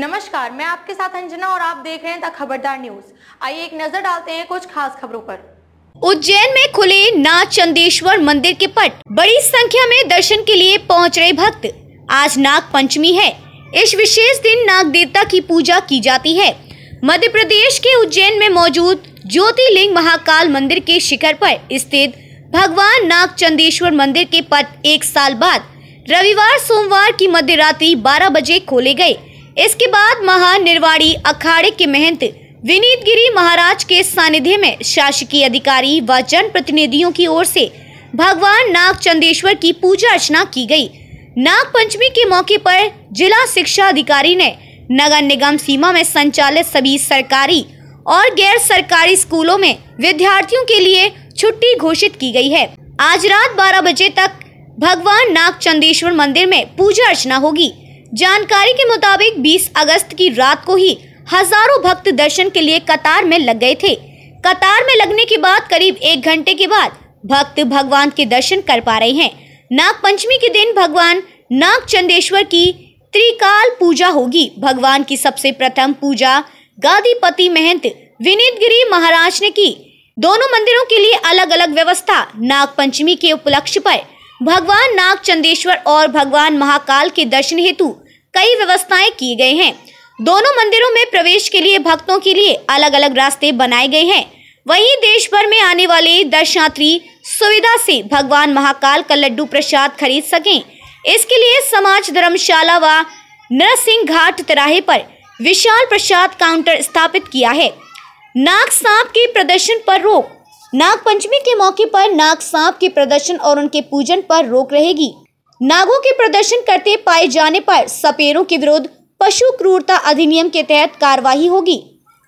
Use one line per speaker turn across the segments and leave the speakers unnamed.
नमस्कार मैं आपके साथ अंजना और आप देख रहे हैं द खबरदार न्यूज आइए एक नजर डालते हैं कुछ खास खबरों पर उज्जैन में खुले नाथ चंदेश्वर मंदिर के पट बड़ी संख्या में दर्शन के लिए पहुंच रहे भक्त आज नाग पंचमी है इस विशेष दिन नाग देवता की पूजा की जाती है मध्य प्रदेश के उज्जैन में मौजूद ज्योतिर्लिंग महाकाल मंदिर के शिखर पर स्थित भगवान नाग चंदेश्वर मंदिर के पट एक साल बाद रविवार सोमवार की मध्य रात्रि बारह बजे खोले गए इसके बाद महानिर्वाणी अखाड़े के महंत विनीत गिरी महाराज के सानिध्य में शासकीय अधिकारी व जनप्रतिनिधियों की ओर से भगवान नाग चंदेश्वर की पूजा अर्चना की गई नाग पंचमी के मौके पर जिला शिक्षा अधिकारी ने नगर निगम सीमा में संचालित सभी सरकारी और गैर सरकारी स्कूलों में विद्यार्थियों के लिए छुट्टी घोषित की गई है आज रात 12 बजे तक भगवान नाग चंदेश्वर मंदिर में पूजा अर्चना होगी जानकारी के मुताबिक 20 अगस्त की रात को ही हजारों भक्त दर्शन के लिए कतार में लग गए थे कतार में लगने के बाद करीब एक घंटे के बाद भक्त भगवान के दर्शन कर पा रहे हैं नाग पंचमी के दिन भगवान नाग चंदेश्वर की त्रिकाल पूजा होगी भगवान की सबसे प्रथम पूजा गादीपति महंत विनीत गिरी महाराज ने की दोनों मंदिरों के लिए अलग अलग व्यवस्था नाग पंचमी के उपलक्ष्य पर भगवान नाग चंदेश्वर और भगवान महाकाल के दर्शन हेतु कई व्यवस्थाएं की गई हैं दोनों मंदिरों में प्रवेश के लिए भक्तों के लिए अलग अलग रास्ते बनाए गए हैं वहीं देश भर में आने वाले दर्शनात्री सुविधा से भगवान महाकाल का लड्डू प्रसाद खरीद सकें इसके लिए समाज धर्मशाला व नरसिंह घाट तिराहे पर विशाल प्रसाद काउंटर स्थापित किया है नाग सांप के प्रदर्शन पर रोक नाग पंचमी के मौके पर नाग सांप के प्रदर्शन और उनके पूजन पर रोक रहेगी नागों के प्रदर्शन करते पाए जाने पर सपेरों के विरुद्ध पशु क्रूरता अधिनियम के तहत कार्रवाई होगी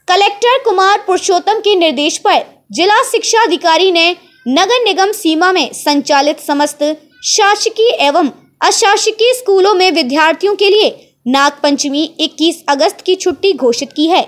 कलेक्टर कुमार पुरुषोत्तम के निर्देश पर जिला शिक्षा अधिकारी ने नगर निगम सीमा में संचालित समस्त शासकीय एवं अशासकीय स्कूलों में विद्यार्थियों के लिए नाग पंचमी 21 अगस्त की छुट्टी घोषित की है